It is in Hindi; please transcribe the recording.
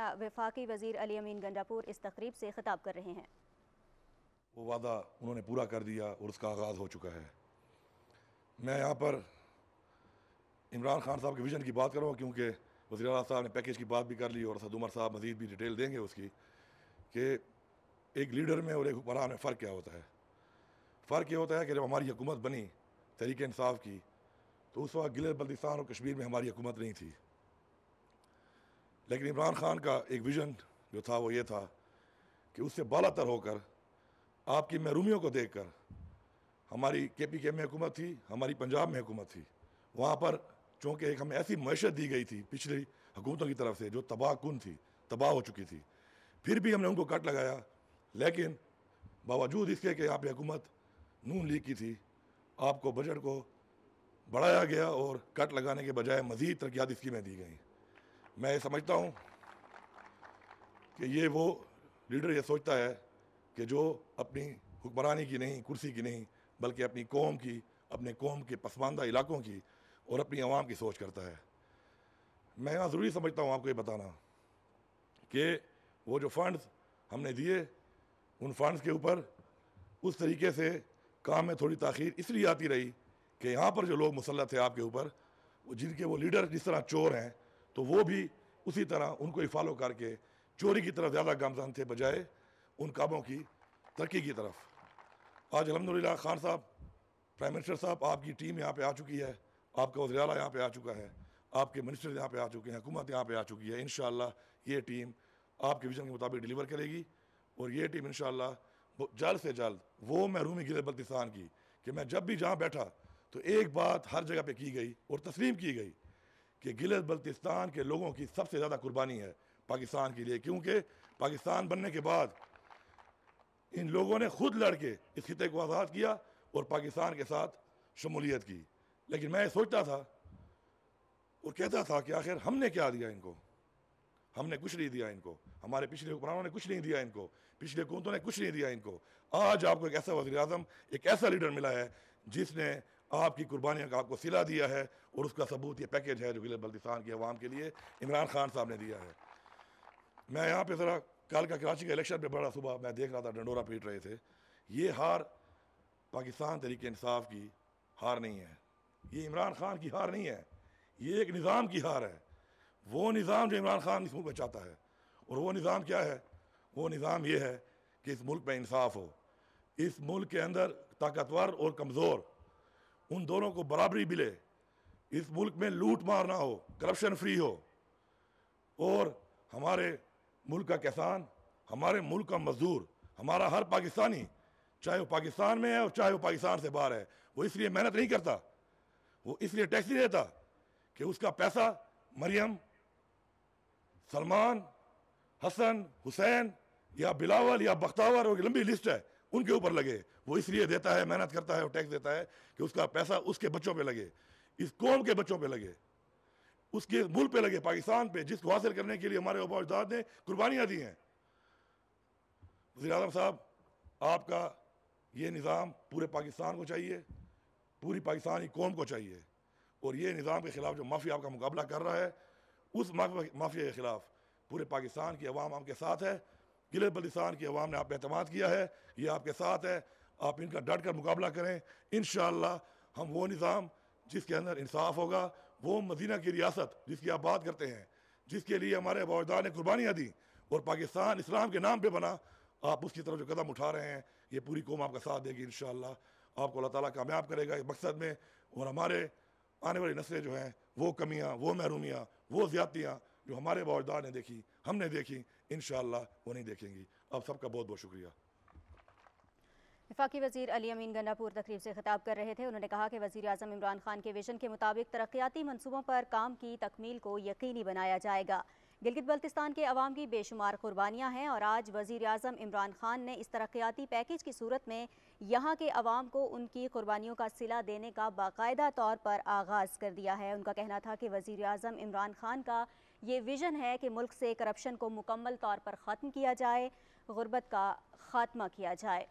दरमियान वफाकी वजीर अली अमीन गंडापुर इस तकरीब से खिताब कर रहे हैं वो वादा उन्होंने पूरा कर दिया और उसका आगाज़ हो चुका है मैं यहाँ पर इमरान खान साहब के विजन की बात करूँगा क्योंकि वजी अला साहब ने पैकेज की बात भी कर ली और सद उमर साहब मजीद भी डिटेल देंगे उसकी कि एक लीडर में और एक हुक्मरान में फ़र्क क्या होता है फ़र्क ये होता है कि जब हमारी हुकूमत बनी तरीक़ानसाफ़ इंसाफ की तो उस वक्त गिले बल्दिस्तान और कश्मीर में हमारी हुकूमत नहीं थी लेकिन इमरान खान का एक विज़न जो था वो ये था कि उससे बालातर होकर आपकी महरूमियों को देख कर हमारी के पी के में हुकूमत थी हमारी पंजाब में हुकूमत थी वहाँ पर चूँकि एक हमें ऐसी मैशत दी गई थी पिछली हुकूमतों की तरफ से जो तबाह कन थी तबाह हो चुकी थी फिर भी हमने उनको कट लगाया लेकिन बावजूद इसके कि यहाँ हुकूमत नून लीग की थी आपको बजट को बढ़ाया गया और कट लगाने के बजाय मज़ीद तरक्याती स्कीमें दी गई मैं समझता हूँ कि ये वो लीडर ये सोचता है कि जो अपनी हुक्मरानी की नहीं कुर्सी की नहीं बल्कि अपनी कौम की अपने कौम के पसमानदा इलाकों की और अपनी आवाम की सोच करता है मैं यहाँ ज़रूरी समझता हूँ आपको ये बताना कि वो जो फंड्स हमने दिए उन फंड्स के ऊपर उस तरीके से काम में थोड़ी तखीर इसलिए आती रही कि यहाँ पर जो लोग मुसलत थे आपके ऊपर जिनके वो लीडर जिस तरह चोर हैं तो वो भी उसी तरह उनको ही फॉलो करके चोरी की तरफ ज़्यादा गामजान थे बजाय उन कामों की तरक्की की तरफ आज अलहमदिल्ला खान साहब प्राइम मिनिस्टर साहब आपकी टीम यहाँ पर आ चुकी है आपका वजराला यहाँ पर आ चुका है आपके मिनिस्टर यहाँ पर आ चुके हैं हुकूमत यहाँ पर आ चुकी है इन ये टीम आपके विजन के मुताबिक डिलीवर करेगी और ये टीम इन जल्द से जल्द वो महरूमी गिर बल्तिस्तान की कि मैं जब भी जहाँ बैठा तो एक बात हर जगह पे की गई और तस्लीम की गई कि गिल बल्तिस्तान के लोगों की सबसे ज़्यादा कुर्बानी है पाकिस्तान के लिए क्योंकि पाकिस्तान बनने के बाद इन लोगों ने खुद लड़के इस खत्े को आज़ाद किया और पाकिस्तान के साथ शमूलियत की लेकिन मैं सोचता था और कहता था कि आखिर हमने क्या दिया इनको हमने कुछ नहीं दिया इनको हमारे पिछले हुक्मरानों ने कुछ नहीं दिया इनको पिछले हुकूमतों ने कुछ नहीं दिया इनको आज आपको एक ऐसा वजी अजम एक ऐसा लीडर मिला है जिसने आपकी कुर्बानियों का आपको सिला दिया है और उसका सबूत ये पैकेज है जो गिल बल्तिस्तान के अवाम के लिए इमरान खान साहब ने दिया है मैं यहाँ पर ज़रा कल का कराची का इलेक्शन पर बड़ा सुबह मैं देख रहा था डंडोरा पीट रहे थे ये हार पाकिस्तान तरीके इंसाफ की हार नहीं है ये इमरान खान की हार नहीं है ये एक निज़ाम की हार है वो निज़ाम जो इमरान खान इस मुल्क में चाहता है और वो निज़ाम क्या है वो निज़ाम ये है कि इस मुल्क में इंसाफ हो इस मुल्क के अंदर ताकतवर और कमज़ोर उन दोनों को बराबरी मिले इस मुल्क में लूट मार ना हो करप्शन फ्री हो और हमारे मुल्क का किसान हमारे मुल्क का मजदूर हमारा हर पाकिस्तानी चाहे वो पाकिस्तान में है और चाहे वो पाकिस्तान से बाहर है वो इसलिए मेहनत नहीं करता वो इसलिए टैक्स नहीं देता कि उसका पैसा मरियम सलमान हसन हुसैन या बिलावल या बख्तावर और लंबी लिस्ट है उनके ऊपर लगे वो इसलिए देता है मेहनत करता है और टैक्स देता है कि उसका पैसा उसके बच्चों पे लगे इस कौम के बच्चों पे लगे उसके मुल पे लगे पाकिस्तान पे जिसको हासिल करने के लिए हमारे उपाजाद ने कुर्बानियाँ दी हैं वजी अजम साहब आपका ये निज़ाम पूरे पाकिस्तान को चाहिए पूरी पाकिस्तानी कौम को चाहिए और ये निज़ाम के ख़िलाफ़ जो माफिया आपका मुकाबला कर रहा है उस माफिया के ख़िलाफ़ पूरे पाकिस्तान की आवाम आपके साथ है गिले बलिसान की आवाम ने आप अहतमाद किया है ये आपके साथ है आप इनका डट कर मुकाबला करें इन हम वो निज़ाम जिसके अंदर इंसाफ होगा वो मदीना की रियासत जिसकी आप बात करते हैं जिसके लिए हमारे बादा ने कुर्बानियाँ दी और पाकिस्तान इस्लाम के नाम पर बना आप उसकी तरफ जो कदम उठा रहे हैं ये पूरी कौम आपका साथ देगी इन आपको अल्लाह ताली कामयाब करेगा इस मकसद में और हमारे आने वाली नस्लें जो हैं वो कमियाँ वो महरूमियाँ वो ज़्यादतियाँ जो हमारे बावजदा ने देखी हमने देखी इन वो नहीं देखेंगी आप सबका बहुत बहुत शुक्रिया विफाकी वजीर अली अमीन गन्नापुर तकरीब से खिताब कर रहे थे उन्होंने कहा कि वजी अजम इमरान खान के विजन के मुताबिक तरक्याती मनसूबों पर काम की तकमील को यकीनी बनाया जाएगा गिलगित बल्तिस्तान के अवाम की बेशुमार कुर्बानियाँ हैं और आज वजीर अजम इमरान खान ने इस तरक्याती पैकेज की सूरत में यहाँ के अवाम को उनकी कुर्बानियों का सिला देने का बाकायदा तौर पर आगाज़ कर दिया है उनका कहना था कि वज़ी अजम इमरान खान का ये विज़न है कि मुल्क से करप्शन को मुकम्मल तौर पर ख़त्म किया जाए गुर्बत का खात्मा किया जाए